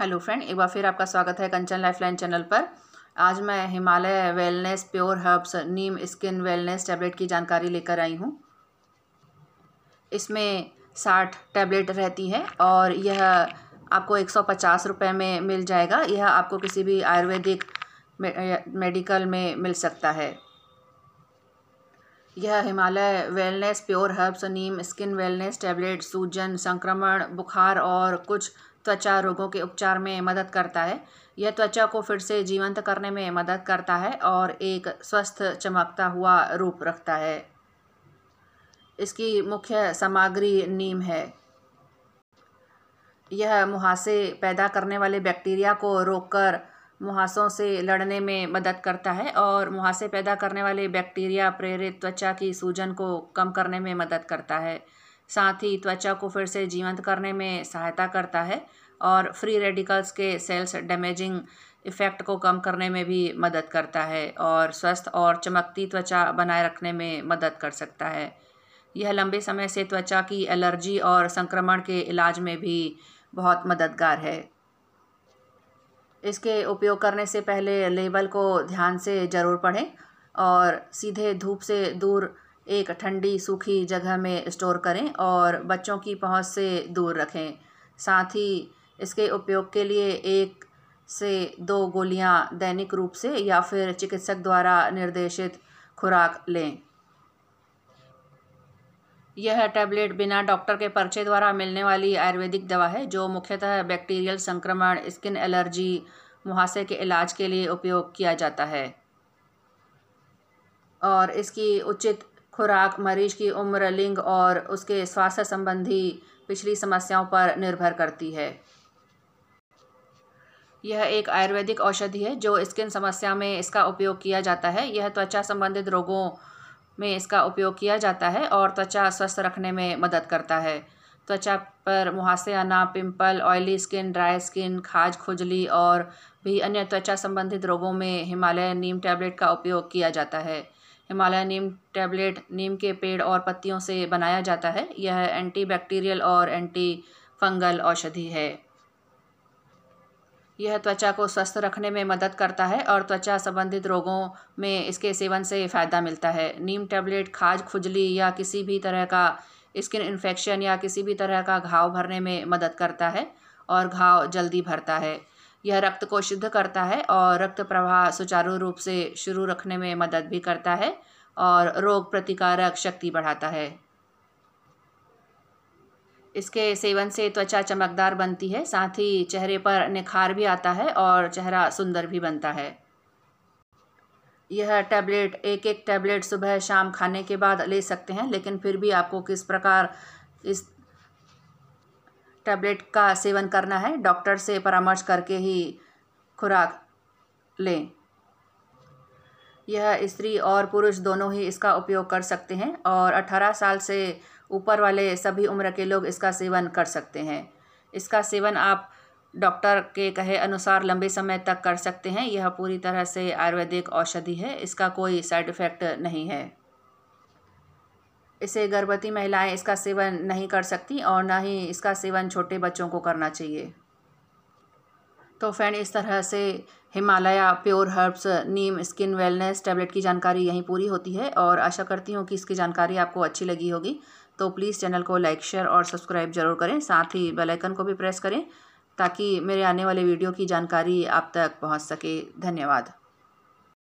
hello friend एक बार फिर आपका स्वागत है कंचन लाइफलाइन चैनल पर आज मैं Himalaya wellness pure herbs neem skin wellness tablet की जानकारी लेकर आई हूँ इसमें साठ टैबलेट रहती है और यह आपको एक सौ पचास रुपये में मिल जाएगा यह आपको किसी भी आयुर्वेदिक मेडिकल में मिल सकता है यह Himalaya wellness pure herbs neem skin wellness tablet सूजन संक्रमण बुखार और कुछ त्वचा रोगों के उपचार में मदद करता है यह त्वचा को फिर से जीवंत करने में मदद करता है और एक स्वस्थ चमकता हुआ रूप रखता है इसकी मुख्य सामग्री नीम है यह मुहासे पैदा करने वाले बैक्टीरिया को रोककर मुहासों से लड़ने में मदद करता है और मुहासे पैदा करने वाले बैक्टीरिया प्रेरित त्वचा की सूजन को कम करने में मदद करता है साथ ही त्वचा को फिर से जीवंत करने में सहायता करता है और फ्री रेडिकल्स के सेल्स डैमेजिंग इफ़ेक्ट को कम करने में भी मदद करता है और स्वस्थ और चमकती त्वचा बनाए रखने में मदद कर सकता है यह लंबे समय से त्वचा की एलर्जी और संक्रमण के इलाज में भी बहुत मददगार है इसके उपयोग करने से पहले लेबल को ध्यान से ज़रूर पढ़ें और सीधे धूप से दूर एक ठंडी सूखी जगह में स्टोर करें और बच्चों की पहुंच से दूर रखें साथ ही इसके उपयोग के लिए एक से दो गोलियां दैनिक रूप से या फिर चिकित्सक द्वारा निर्देशित खुराक लें यह टैबलेट बिना डॉक्टर के पर्चे द्वारा मिलने वाली आयुर्वेदिक दवा है जो मुख्यतः बैक्टीरियल संक्रमण स्किन एलर्जी मुहासे के इलाज के लिए उपयोग किया जाता है और इसकी उचित खुराक मरीज की उम्र लिंग और उसके स्वास्थ्य संबंधी पिछली समस्याओं पर निर्भर करती है यह एक आयुर्वेदिक औषधि है जो स्किन समस्या में इसका उपयोग किया जाता है यह त्वचा संबंधित रोगों में इसका उपयोग किया जाता है और त्वचा स्वस्थ रखने में मदद करता है त्वचा पर मुहासे आना pimple oily skin dry skin खाज खुजली और भी अन्य त्वचा संबंधित रोगों में हिमालय नीम टैबलेट का उपयोग किया जाता है हिमालय नीम टैबलेट नीम के पेड़ और पत्तियों से बनाया जाता है यह एंटी बैक्टीरियल और एंटी फंगल औषधि है यह त्वचा को स्वस्थ रखने में मदद करता है और त्वचा संबंधित रोगों में इसके सेवन से फ़ायदा मिलता है नीम टैबलेट खाज खुजली या किसी भी तरह का स्किन इन्फेक्शन या किसी भी तरह का घाव भरने में मदद करता है और घाव जल्दी भरता है यह रक्त को शुद्ध करता है और रक्त प्रवाह सुचारू रूप से शुरू रखने में मदद भी करता है और रोग प्रतिकारक शक्ति बढ़ाता है इसके सेवन से त्वचा चमकदार बनती है साथ ही चेहरे पर निखार भी आता है और चेहरा सुंदर भी बनता है यह टैबलेट एक एक टैबलेट सुबह शाम खाने के बाद ले सकते हैं लेकिन फिर भी आपको किस प्रकार इस टैबलेट का सेवन करना है डॉक्टर से परामर्श करके ही खुराक लें यह स्त्री और पुरुष दोनों ही इसका उपयोग कर सकते हैं और 18 साल से ऊपर वाले सभी उम्र के लोग इसका सेवन कर सकते हैं इसका सेवन आप डॉक्टर के कहे अनुसार लंबे समय तक कर सकते हैं यह पूरी तरह से आयुर्वेदिक औषधि है इसका कोई साइड इफ़ेक्ट नहीं है इसे गर्भवती महिलाएं इसका सेवन नहीं कर सकती और ना ही इसका सेवन छोटे बच्चों को करना चाहिए तो फ्रेंड इस तरह से Himalaya pure herbs neem skin wellness tablet की जानकारी यहीं पूरी होती है और आशा करती हूँ कि इसकी जानकारी आपको अच्छी लगी होगी तो प्लीज़ चैनल को लाइक शेयर और सब्सक्राइब जरूर करें साथ ही बेल आइकन को भी प्रेस करें ताकि मेरे आने वाले वीडियो की जानकारी आप तक पहुँच सके धन्यवाद